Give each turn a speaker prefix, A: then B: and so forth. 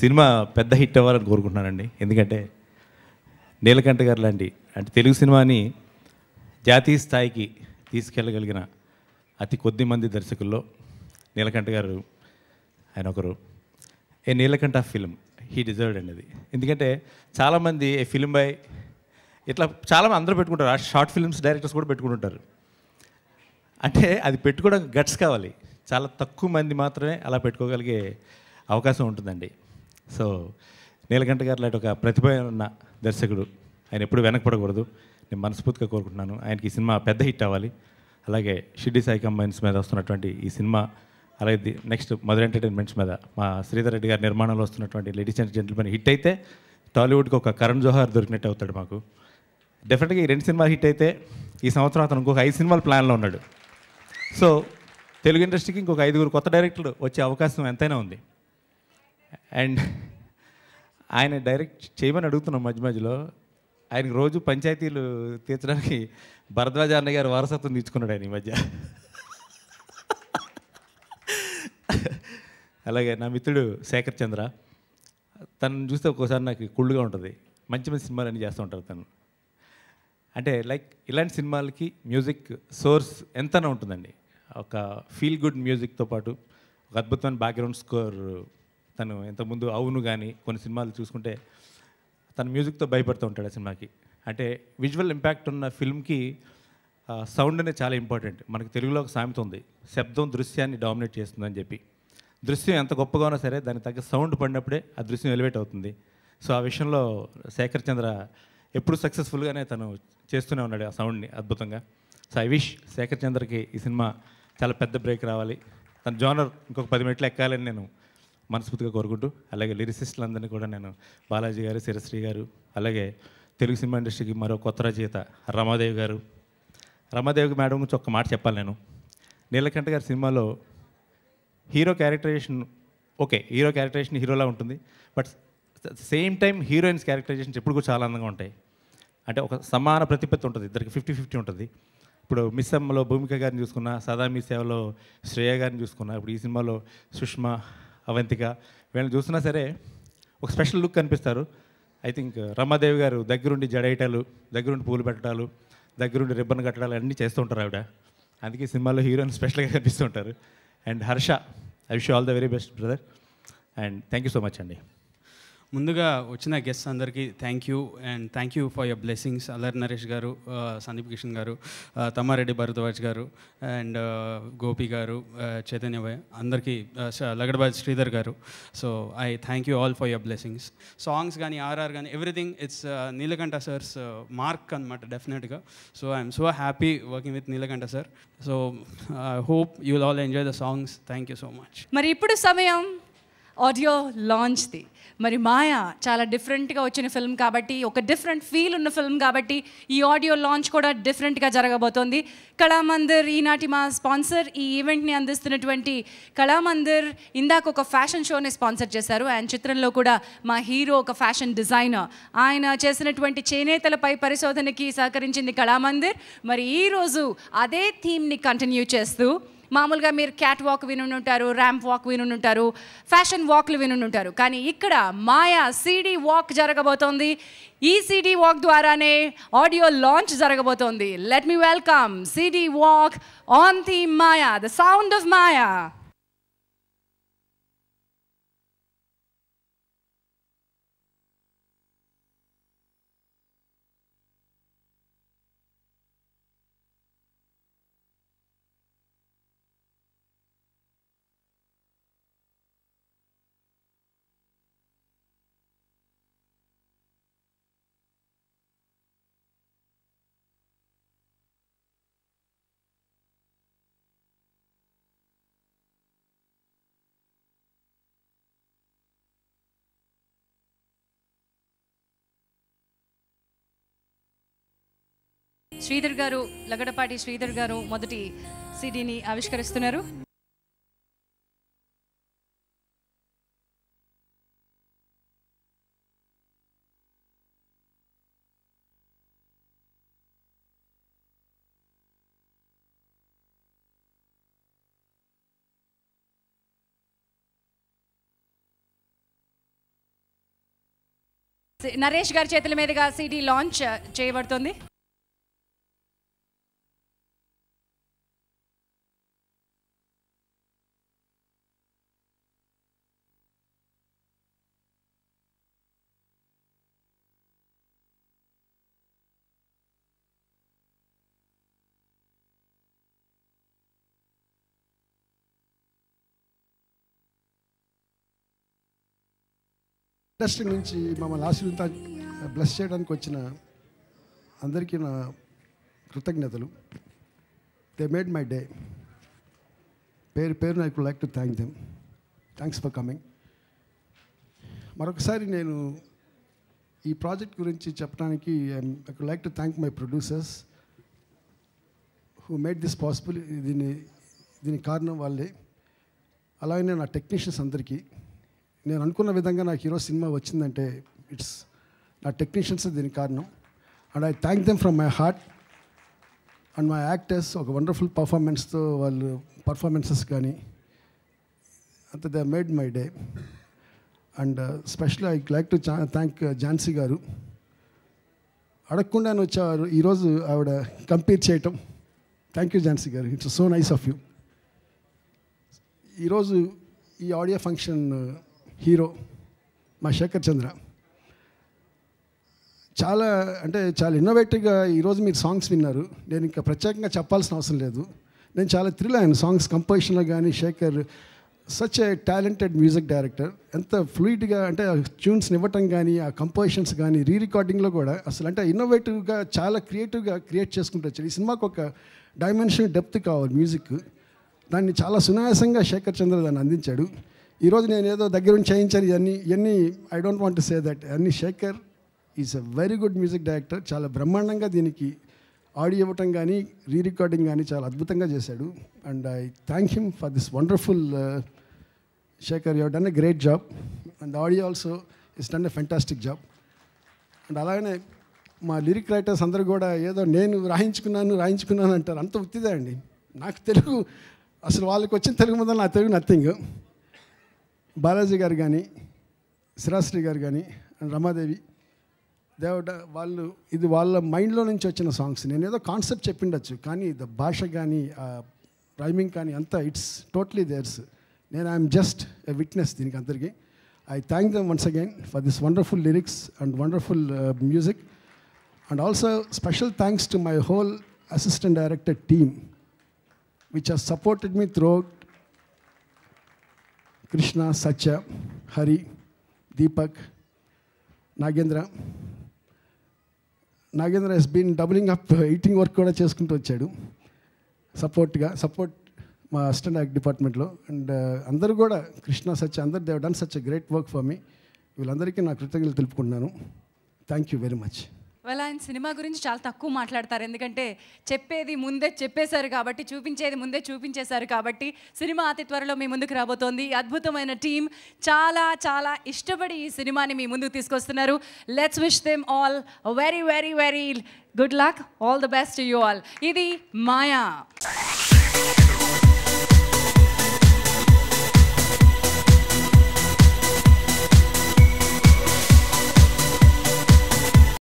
A: cinema పెద్ద hit అవ్వాలని కోరుకుంటున్నానండి ఎందుకంటే నీలకంఠ గారు లాంటి అంటే తెలుగు సినిమాని జాతీయ స్థాయికి తీసుకెళ్ళగలిగిన అతి కొద్ది మంది దర్శకుల్లో నీలకంఠ గారు ఆయన ఒకరు a Neelakanta film he deserved అండి అది ఎందుకంటే చాలామంది ఏ ఫిల్మ్ బై ఇట్లా చాలామంది అందరూ పెట్టుకుంటారు ఆ షార్ట్ ఫిల్మ్స్ డైరెక్టర్స్ కూడా పెట్టుకుంటుంటారు అంటే అది పెట్టుకోవడం గట్స్ కావాలి చాలా తక్కువ మంది మాత్రమే అలా పెట్టుకోగలిగే అవకాశం ఉంటుందండి సో నీలకంఠ గారు లాంటి ఒక ప్రతిభ ఉన్న దర్శకుడు ఆయన ఎప్పుడు వెనకపడకూడదు నేను మనస్ఫూర్తిగా కోరుకుంటున్నాను ఆయనకి ఈ సినిమా పెద్ద హిట్ అవ్వాలి అలాగే షిడ్డి సాయి కంబైన్స్ మీద వస్తున్నటువంటి ఈ సినిమా అలాగే నెక్స్ట్ మదర్ ఎంటర్టైన్మెంట్స్ మీద మా శ్రీధర్ రెడ్డి గారి నిర్మాణంలో వస్తున్నటువంటి లేడీస్ అండ్ జెంటిల్మెన్ హిట్ అయితే టాలీవుడ్కి ఒక కరణ్ జోహార్ దొరికినట్టు అవుతాడు మాకు డెఫినెట్గా ఈ రెండు సినిమాలు హిట్ అయితే ఈ సంవత్సరం అతను ఇంకొక ఐదు సినిమాలు ప్లాన్లో ఉన్నాడు సో తెలుగు ఇండస్ట్రీకి ఇంకొక ఐదుగురు కొత్త డైరెక్టర్లు వచ్చే అవకాశం ఎంతైనా ఉంది అండ్ ఆయన డైరెక్ట్ చేయమని అడుగుతున్నాం మధ్య మధ్యలో ఆయనకి రోజు పంచాయతీలు తీర్చడానికి భరద్వాజ అన్న గారు వారసత్వం తీసుకున్నాడు ఆయన ఈ మధ్య అలాగే నా మిత్రుడు శేఖర్ చంద్ర తను చూస్తే ఒక్కోసారి నాకు కుళ్ళుగా ఉంటుంది మంచి మంచి సినిమాలు అన్నీ చేస్తూ ఉంటారు తను అంటే లైక్ ఇలాంటి సినిమాలకి మ్యూజిక్ సోర్స్ ఎంతనే ఉంటుందండి ఒక ఫీల్ గుడ్ మ్యూజిక్తో పాటు ఒక అద్భుతమైన బ్యాక్గ్రౌండ్ స్కోర్ తను ఇంతకుముందు అవును కానీ కొన్ని సినిమాలు చూసుకుంటే తన మ్యూజిక్తో భయపడుతూ ఉంటాడు ఆ సినిమాకి అంటే విజువల్ ఇంపాక్ట్ ఉన్న ఫిల్మ్కి సౌండ్ అనేది చాలా ఇంపార్టెంట్ మనకు తెలుగులో ఒక సామెత ఉంది శబ్దం దృశ్యాన్ని డామినేట్ చేస్తుందని చెప్పి దృశ్యం ఎంత గొప్పగా ఉన్నా సరే దానికి తగ్గ సౌండ్ పడినప్పుడే ఆ దృశ్యం ఎలివేట్ అవుతుంది సో ఆ విషయంలో శేఖర్ చంద్ర ఎప్పుడు సక్సెస్ఫుల్గానే తను చేస్తూనే ఉన్నాడు ఆ సౌండ్ని అద్భుతంగా సో ఐ విష్ శేఖర్ చంద్రకి ఈ సినిమా చాలా పెద్ద బ్రేక్ రావాలి తన జోనర్ ఇంకొక పది మినిట్లు ఎక్కాలని నేను మనస్ఫూర్తిగా కోరుకుంటూ అలాగే లిరిసిస్టులందరినీ కూడా నేను బాలాజీ గారు శిరశ్రీ గారు అలాగే తెలుగు సినిమా ఇండస్ట్రీకి మరో కొత్త రచయిత రమాదేవి గారు రమాదేవి మేడం గురించి ఒక్క మాట చెప్పాలి నేను నీలకంఠ గారి సినిమాలో hero characterisation okay hero characterisation హీరోలా ఉంటుంది but same time heroines characterisation ఎప్పుడు కూడా చాలా అందంగా ఉంటాయి అంటే ఒక సమాన ప్రతిపత్తి ఉంటుంది ఇద్దరికి ఫిఫ్టీ ఫిఫ్టీ ఉంటుంది ఇప్పుడు మిస్ అమ్మలో భూమిక గారిని చూసుకున్నా సదా మీ సేవలో శ్రేయ గారిని చూసుకున్నా ఇప్పుడు ఈ సినిమాలో సుష్మా అవంతిక వీళ్ళని చూసినా సరే ఒక స్పెషల్ లుక్ కనిపిస్తారు ఐ థింక్ uh, రమాదేవి గారు దగ్గరుండి జడేయటాలు దగ్గరుండి పూలు పెట్టడాలు దగ్గరుండి రిబ్బన్ కట్టడాలు అన్నీ చేస్తూ ఉంటారు ఆవిడ అందుకే సినిమాలో హీరోయిన్ స్పెషల్గా కనిపిస్తుంటారు and Harsha I wish all the very best brother and thank you so much అండి
B: ముందుగా వచ్చిన గెస్ట్ అందరికీ thank you and thank you for your blessings Allari Naresh గారు సందీప్ కిషన్ గారు తమ్మారెడ్డి భరద్వాజ్ గారు అండ్ గోపి గారు చైతన్య భయ్ అందరికీ లగడబాజ్ శ్రీధర్ గారు so I thank you all for your blessings songs కానీ ఆర్ఆర్ కానీ everything it's Neelakanta sir's mark అనమాట డెఫినెట్గా so I'm so happy working with Neelakanta sir so I hope you will all enjoy the songs thank you so much
C: మరి ఇప్పుడు సమయం audio లాంచ్ది మరి మాయ చాలా డిఫరెంట్గా వచ్చిన ఫిల్మ్ కాబట్టి ఒక డిఫరెంట్ ఫీల్ ఉన్న ఫిల్మ్ కాబట్టి ఈ ఆడియో లాంచ్ కూడా డిఫరెంట్గా జరగబోతోంది కళామందిర్ ఈనాటి మా స్పాన్సర్ ఈ ఈవెంట్ని అందిస్తున్నటువంటి కళామందిర్ ఇందాక ఒక ఫ్యాషన్ షోని స్పాన్సర్ చేశారు ఆయన చిత్రంలో కూడా మా హీరో ఒక ఫ్యాషన్ డిజైనర్ ఆయన చేసినటువంటి చేనేతలపై పరిశోధనకి సహకరించింది కళామందిర్ మరి ఈరోజు అదే థీమ్ని కంటిన్యూ చేస్తూ మామూలుగా మీరు క్యాట్ వాక్ వినుంటారు ర్యాంప్ వాక్ వినుంటారు ఫ్యాషన్ వాక్లు వినుంటారు కానీ ఇక్కడ మాయా సిడి వాక్ జరగబోతోంది ఈ సీడీ వాక్ ద్వారానే ఆడియో లాంచ్ జరగబోతోంది let me welcome CD walk on the Maya the sound of Maya Sridhar గారు లగడపాటి శ్రీధర్ గారు మొదటి సిడీని ఆవిష్కరిస్తున్నారు నరేష్ గారి చేతుల మీదుగా సిడీ లాంచ్ చేయబడుతుంది
B: ఇంట్రెస్టింగ్ నుంచి మమ్మల్ని ఆశీర్వంత బ్లెస్ చేయడానికి వచ్చిన అందరికీ నా కృతజ్ఞతలు దే మేడ్ మై డే పేరు పేరు నాకు like to thank them thanks for coming మరొకసారి నేను ఈ ప్రాజెక్ట్ గురించి చెప్పడానికి I like to thank my producers who made this possible దీని దీని కారణం వాళ్ళే అలాగే నా టెక్నీషియన్స్ అందరికీ నేను అనుకున్న విధంగా నాకు హీరో సినిమా వచ్చిందంటే ఇట్స్ నా టెక్నీషియన్స్ దీనికి కారణం and I thank them from my heart and my actors ఒక వండర్ఫుల్ పర్ఫార్మెన్స్తో వాళ్ళు పర్ఫార్మెన్సెస్ కానీ అంత they made my day and special I like to thank Jhansi గారు అడగకుండానే వచ్చేవారు ఈరోజు ఆవిడ కంపేర్ చేయటం థ్యాంక్ యూ ఝాన్సీ గారు it's so nice of you ఈరోజు ఈ ఆడియో ఫంక్షన్ హీరో మా శేఖర్ చంద్ర చాలా అంటే చాలా ఇన్నోవేటివ్గా ఈరోజు మీరు సాంగ్స్ విన్నారు నేను ఇంకా ప్రత్యేకంగా చెప్పాల్సిన అవసరం లేదు నేను చాలా థ్రిల్ అయ్యాను సాంగ్స్ కంపోజిషన్లో కానీ Shekhar such a talented music director ఎంత ఫ్లూయిడ్గా అంటే ట్యూన్స్ని ఇవ్వటం కానీ ఆ కంపోజిషన్స్ కానీ రీ రికార్డింగ్లో కూడా అసలు అంటే ఇన్నోవేటివ్గా చాలా క్రియేటివ్గా క్రియేట్ చేసుకుంటూ వచ్చారు ఈ సినిమాకి ఒక డైమెన్షన్ డెప్త్ కావాలి మ్యూజిక్ దాన్ని చాలా సునాయాసంగా శేఖర్ చంద్ర దాన్ని అందించాడు ఈరోజు నేను ఏదో దగ్గరుండి చేయించాను ఇవన్నీ ఇవన్నీ I don't want say that అన్ని Shekhar is a very good music director చాలా బ్రహ్మాండంగా దీనికి ఆడియో ఇవ్వటం కానీ రీ రికార్డింగ్ కానీ చాలా అద్భుతంగా చేశాడు and I thank him for this wonderful Shekhar you done a great job and audio also is done a fantastic job and అలాగనే మా లిరిక్ రైటర్స్ అందరూ కూడా ఏదో నేను రాయించుకున్నాను రాయించుకున్నాను అంటారు అంత ఉత్తిదే అండి నాకు తెలుగు అసలు వాళ్ళకి వచ్చిన తెలుగు ముందర నా తెలుగు నథింగ్ బాలాజీ గారు కానీ శిరాశ్రీ గారు కానీ రమాదేవి దేవట వాళ్ళు ఇది వాళ్ళ మైండ్లో నుంచి వచ్చిన సాంగ్స్ నేను ఏదో కాన్సెప్ట్ చెప్పిండొచ్చు కానీ ద భాష కానీ రైమింగ్ కానీ అంతా ఇట్స్ టోటలీ దేర్స్ నేను ఐఎమ్ జస్ట్ ఎ విట్నెస్ దీనికి అందరికీ I thank them once again for this wonderful lyrics and wonderful music and also special thanks to my whole assistant director team which has supported me through Krishna Satya Hari Deepak Nagendra Nagendra he's been dubbing up editing work కూడా చేసుకుంటూ వచ్చాడు సపోర్ట్గా support మా assistant act డిపార్ట్మెంట్లో and uh, అందరూ కూడా కృష్ణ సత్య అందరు Dev done such great work for me వీళ్ళందరికీ నా కృతజ్ఞతలు తెలుపుకుంటున్నాను థ్యాంక్ యూ వెరీ మచ్
C: ఒకవేళ ఆయన సినిమా గురించి చాలా తక్కువ మాట్లాడతారు ఎందుకంటే చెప్పేది ముందే చెప్పేశారు కాబట్టి చూపించేది ముందే చూపించేశారు కాబట్టి సినిమా అతి త్వరలో మీ ముందుకు రాబోతోంది అద్భుతమైన టీం చాలా చాలా ఇష్టపడి ఈ సినిమాని మీ ముందుకు తీసుకొస్తున్నారు let's wish them all very very very good luck all the best you all ఇది మాయా